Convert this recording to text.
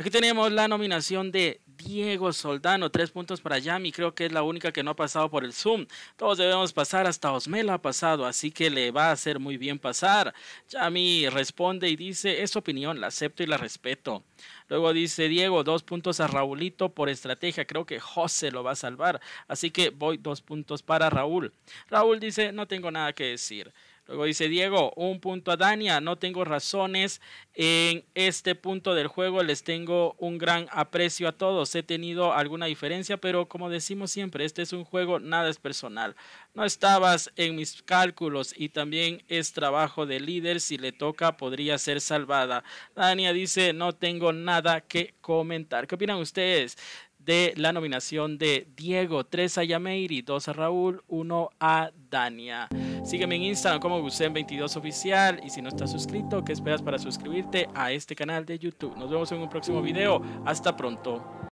Aquí tenemos la nominación de Diego Soldano, tres puntos para Yami, creo que es la única que no ha pasado por el Zoom. Todos debemos pasar, hasta Osmela ha pasado, así que le va a hacer muy bien pasar. Yami responde y dice, es opinión, la acepto y la respeto. Luego dice Diego, dos puntos a Raulito por estrategia, creo que José lo va a salvar, así que voy dos puntos para Raúl. Raúl dice, no tengo nada que decir. Luego dice Diego, un punto a Dania, no tengo razones en este punto del juego, les tengo un gran aprecio a todos, he tenido alguna diferencia, pero como decimos siempre, este es un juego, nada es personal. No estabas en mis cálculos y también es trabajo de líder, si le toca podría ser salvada. Dania dice, no tengo nada que comentar. ¿Qué opinan ustedes? de la nominación de Diego, Tres a Yameiri, dos a Raúl, uno a Dania. Sígueme en Instagram como Gusen22 Oficial y si no estás suscrito, ¿qué esperas para suscribirte a este canal de YouTube? Nos vemos en un próximo video. Hasta pronto.